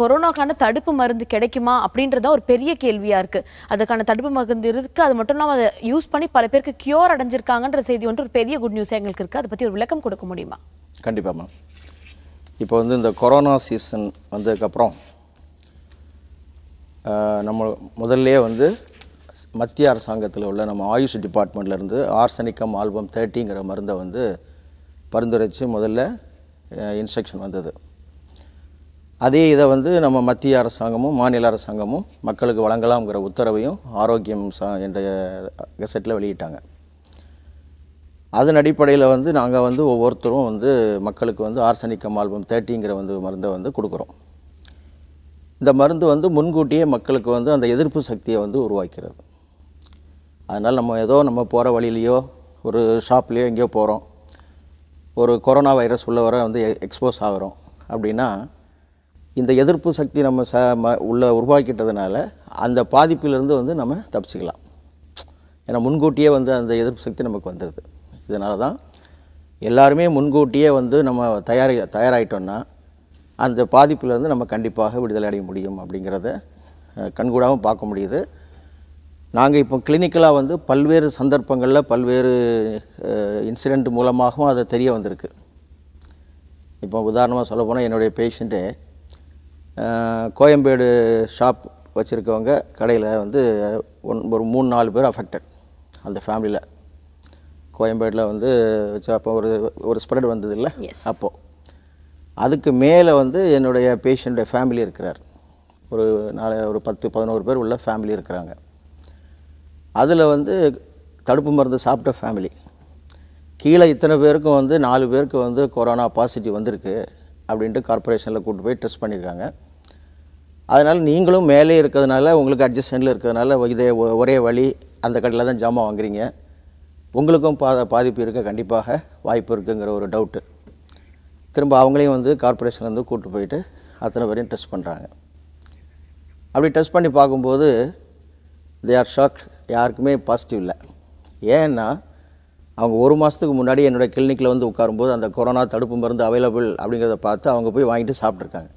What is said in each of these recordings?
கொரோனாக்கான தடுப்பு மருந்து கிடைக்குமா அப்படின்றத ஒரு பெரிய கேள்வியாக இருக்குது அதுக்கான தடுப்பு மருந்து இருக்கு அது மட்டும் இல்லாமல் அதை யூஸ் பண்ணி பல பேருக்கு கியூர் அடைஞ்சிருக்காங்கன்ற செய்தி ஒன்று ஒரு பெரிய குட் நியூஸ் எங்களுக்கு இருக்குது அதை பற்றி ஒரு விளக்கம் கொடுக்க முடியுமா கண்டிப்பா மேம் இப்போ வந்து இந்த கொரோனா சீசன் வந்ததுக்கப்புறம் நம்ம முதல்ல வந்து மத்திய அரசாங்கத்தில் உள்ள நம்ம ஆயுஷ் டிபார்ட்மெண்ட்லேருந்து ஆர்சனிக்கம் ஆல்பம் தேர்ட்டிங்கிற மருந்தை வந்து பரிந்துரைச்சு முதல்ல இன்ஸ்ட்ரக்ஷன் வந்தது அதே இதை வந்து நம்ம மத்திய அரசாங்கமும் மாநில அரசாங்கமும் மக்களுக்கு வழங்கலாம்ங்கிற உத்தரவையும் ஆரோக்கியம் சா என்ற கெசட்டில் வெளியிட்டாங்க அதன் அடிப்படையில் வந்து நாங்கள் வந்து ஒவ்வொருத்தரும் வந்து மக்களுக்கு வந்து ஆர்சனிக் அமால்பம் தேர்ட்டிங்கிற வந்து மருந்தை வந்து கொடுக்குறோம் இந்த மருந்து வந்து முன்கூட்டியே மக்களுக்கு வந்து அந்த எதிர்ப்பு சக்தியை வந்து உருவாக்கிறது அதனால் நம்ம ஏதோ நம்ம போகிற வழியிலையோ ஒரு ஷாப்லேயோ எங்கேயோ போகிறோம் ஒரு கொரோனா வைரஸ் உள்ளவரை வந்து எக்ஸ்போஸ் ஆகிறோம் அப்படின்னா இந்த எதிர்ப்பு சக்தி நம்ம ச ம உள்ள உருவாக்கிட்டதுனால அந்த பாதிப்பிலிருந்து வந்து நம்ம தப்பிச்சிக்கலாம் ஏன்னா முன்கூட்டியே வந்து அந்த எதிர்ப்பு சக்தி நமக்கு வந்துடுது இதனால தான் எல்லாருமே முன்கூட்டியே வந்து நம்ம தயார் தயாராகிட்டோன்னா அந்த பாதிப்பிலேருந்து நம்ம கண்டிப்பாக விடுதலை அடைய முடியும் அப்படிங்கிறத கண்கூடாகவும் பார்க்க முடியுது நாங்கள் இப்போ கிளினிக்கலாக வந்து பல்வேறு சந்தர்ப்பங்களில் பல்வேறு இன்சிடெண்ட் மூலமாகவும் அதை தெரிய வந்திருக்கு இப்போ உதாரணமாக சொல்ல போனால் என்னுடைய பேஷண்ட்டு கோயம்பேடு ஷாப் வச்சுருக்கவங்க கடையில் வந்து ஒன் ஒரு மூணு நாலு பேர் அஃபெக்டட் அந்த ஃபேமிலியில் கோயம்பேடில் வந்து வச்சு அப்போ ஒரு ஒரு ஸ்ப்ரெட் வந்தது இல்லை அப்போது அதுக்கு மேலே வந்து என்னுடைய பேஷண்ட்டுடைய ஃபேமிலி இருக்கிறார் ஒரு நாலு ஒரு பத்து பதினோரு பேர் உள்ள ஃபேமிலி இருக்கிறாங்க அதில் வந்து தடுப்பு மருந்து சாப்பிட்ட ஃபேமிலி கீழே இத்தனை பேருக்கும் வந்து நாலு பேருக்கு வந்து கொரோனா பாசிட்டிவ் வந்திருக்கு அப்படின்ட்டு கார்பரேஷனில் கூப்பிட்டு போய் டெஸ்ட் பண்ணியிருக்காங்க அதனால் நீங்களும் மேலே இருக்கிறதுனால உங்களுக்கு அட்ஜஸ்டண்டில் இருக்கிறதுனால இதே ஒரே வழி அந்த கடையில் தான் ஜாமான் வாங்குறீங்க உங்களுக்கும் பா பாதிப்பு இருக்க கண்டிப்பாக வாய்ப்பு இருக்குங்கிற ஒரு டவுட்டு திரும்ப அவங்களையும் வந்து கார்பரேஷன்லேருந்து கூப்பிட்டு போயிட்டு அத்தனை பேரையும் டெஸ்ட் பண்ணுறாங்க அப்படி டெஸ்ட் பண்ணி பார்க்கும்போது தே ஆர் ஷாக் யாருக்குமே பாசிட்டிவ் இல்லை ஏன்னா அவங்க ஒரு மாதத்துக்கு முன்னாடி என்னுடைய கிளினிக்கில் வந்து உட்காரும்போது அந்த கொரோனா தடுப்பு மருந்து அவைலபிள் அப்படிங்கிறத பார்த்து அவங்க போய் வாங்கிட்டு சாப்பிட்ருக்காங்க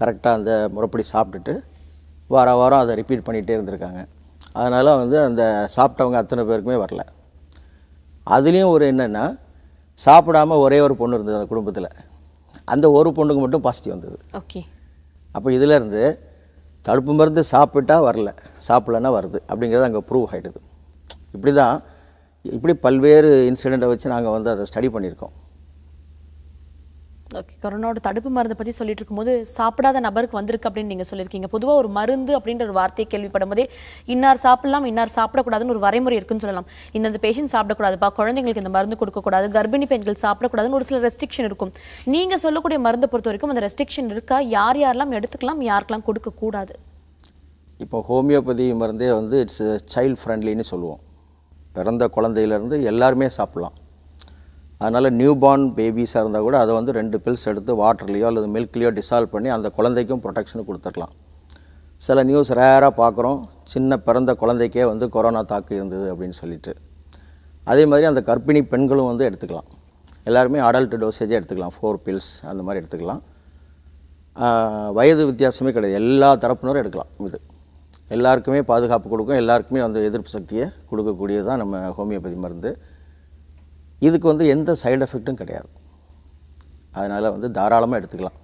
கரெக்டாக அந்த முறைப்படி சாப்பிட்டுட்டு வார வாரம் அதை ரிப்பீட் பண்ணிகிட்டே இருந்திருக்காங்க அதனால் வந்து அந்த சாப்பிட்டவங்க அத்தனை பேருக்குமே வரல அதுலேயும் ஒரு என்னென்னா சாப்பிடாமல் ஒரே ஒரு பொண்ணு இருந்தது அந்த குடும்பத்தில் அந்த ஒரு பொண்ணுக்கு மட்டும் பாசிட்டிவ் வந்தது ஓகே அப்போ இதிலேருந்து தடுப்பு மருந்து சாப்பிட்டா வரல சாப்பிட்லன்னா வருது அப்படிங்கிறது அங்கே ப்ரூவ் ஆகிடுது இப்படி தான் இப்படி பல்வேறு இன்சிடெண்ட்டை வச்சு நாங்கள் வந்து அதை ஸ்டடி பண்ணியிருக்கோம் ஓகே கொரோனாவோட தடுப்பு மருந்தை பற்றி சொல்லிட்டு இருக்கும்போது சாப்பிடாத நபருக்கு வந்திருக்கு அப்படின்னு நீங்கள் சொல்லியிருக்கீங்க பொதுவாக ஒரு மருந்து அப்படின்ற ஒரு வார்த்தையை கேள்விப்படும் போதே இன்னார் சாப்பிடலாம் இன்னார் சாப்பிடக்கூடாதுன்னு ஒரு வரைமுறை இருக்குன்னு சொல்லலாம் இந்த பேஷண்ட் சாப்பிடக்கூடாதுப்பா குழந்தைங்களுக்கு இந்த மருந்து கொடுக்கக்கூடாது கர்ப்பிணி பெண்கள் சாப்பிடக்கூடாதுன்னு ஒரு சில ரெஸ்ட்ரிக்ஷன் இருக்கும் நீங்கள் சொல்லக்கூடிய மருந்தை பொறுத்த வரைக்கும் அந்த ரெஸ்ட்ரிக்ஷன் இருக்கா யார் யாரெல்லாம் எடுத்துக்கலாம் யாருக்கெல்லாம் கொடுக்கக்கூடாது இப்போ ஹோமியோபதி மருந்தே வந்து இட்ஸ் சைல்ட் ஃப்ரெண்ட்லின்னு சொல்லுவோம் பிறந்த குழந்தையிலேருந்து எல்லாருமே சாப்பிட்லாம் அதனால் நியூ பார்ன் பேபிஸாக இருந்தால் கூட அதை வந்து ரெண்டு பில்ஸ் எடுத்து வாட்டர்லேயோ அல்லது மில்க்லேயோ டிசால்வ் பண்ணி அந்த குழந்தைக்கும் ப்ரொடெக்ஷன் கொடுத்துருக்கலாம் சில நியூஸ் ரேராக பார்க்குறோம் சின்ன பிறந்த குழந்தைக்கே வந்து கொரோனா தாக்கு இருந்தது அப்படின்னு சொல்லிட்டு அதே மாதிரி அந்த கர்ப்பிணி பெண்களும் வந்து எடுத்துக்கலாம் எல்லாருமே அடல்ட் டோசேஜே எடுத்துக்கலாம் ஃபோர் பில்ஸ் அந்த மாதிரி எடுத்துக்கலாம் வயது வித்தியாசமே கிடையாது எல்லா தரப்பினரும் எடுக்கலாம் இது எல்லாருக்குமே பாதுகாப்பு கொடுக்கும் எல்லாருக்குமே அந்த எதிர்ப்பு சக்தியை கொடுக்கக்கூடியது தான் நம்ம ஹோமியோபதி மருந்து இதுக்கு வந்து எந்த சைடு எஃபெக்ட்டும் கிடையாது அதனால் வந்து தாராளமாக எடுத்துக்கலாம்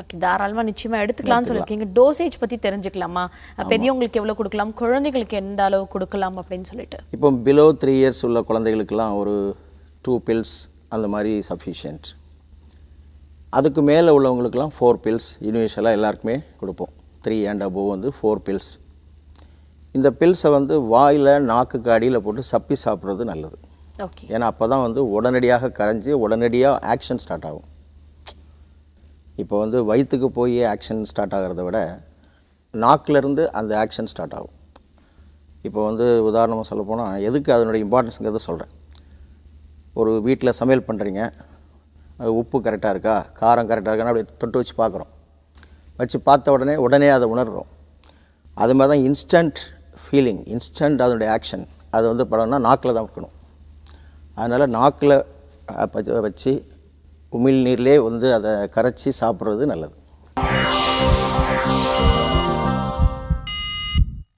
ஓகே தாராளமாக நிச்சயமாக எடுத்துக்கலாம்னு சொல்லியிருக்கீங்க டோசேஜ் பற்றி தெரிஞ்சுக்கலாமா பெரியவங்களுக்கு எவ்வளோ கொடுக்கலாம் குழந்தைங்களுக்கு எந்த அளவு கொடுக்கலாம் அப்படின்னு சொல்லிட்டு இப்போ பிலோ த்ரீ இயர்ஸ் உள்ள குழந்தைகளுக்கெல்லாம் ஒரு டூ பில்ஸ் அந்த மாதிரி சஃபிஷியன்ட் அதுக்கு மேலே உள்ளவங்களுக்கெல்லாம் ஃபோர் பில்ஸ் யூனிவர்ஷலாக எல்லாருக்குமே கொடுப்போம் த்ரீ அண்ட் அபோவ் வந்து ஃபோர் பில்ஸ் இந்த பில்ஸை வந்து வாயில் நாக்குக்கு அடியில் போட்டு சப்பி சாப்பிட்றது நல்லது ஏன்னா அப்போ தான் வந்து உடனடியாக கரைஞ்சி உடனடியாக ஆக்ஷன் ஸ்டார்ட் ஆகும் இப்போ வந்து வயிற்றுக்கு போய் ஆக்ஷன் ஸ்டார்ட் ஆகிறத விட நாக்கிலேருந்து அந்த ஆக்ஷன் ஸ்டார்ட் ஆகும் இப்போ வந்து உதாரணமாக சொல்ல போனால் எதுக்கு அதனுடைய இம்பார்ட்டன்ஸுங்கிறத சொல்கிறேன் ஒரு வீட்டில் சமையல் பண்ணுறீங்க உப்பு கரெக்டாக இருக்கா காரம் கரெக்டாக இருக்கான்னு அப்படி தொட்டு வச்சு பார்க்குறோம் வச்சு பார்த்த உடனே உடனே அதை உணர்கிறோம் அது மாதிரி தான் இன்ஸ்டன்ட் ஃபீலிங் இன்ஸ்டன்ட் அதனுடைய ஆக்ஷன் அது வந்து படம்னா நாக்கில் தான் இருக்கணும் அதனால் நாக்கில் வச்சு உமிழ்நீர்லேயே வந்து அதை கரைச்சி சாப்பிட்றது நல்லது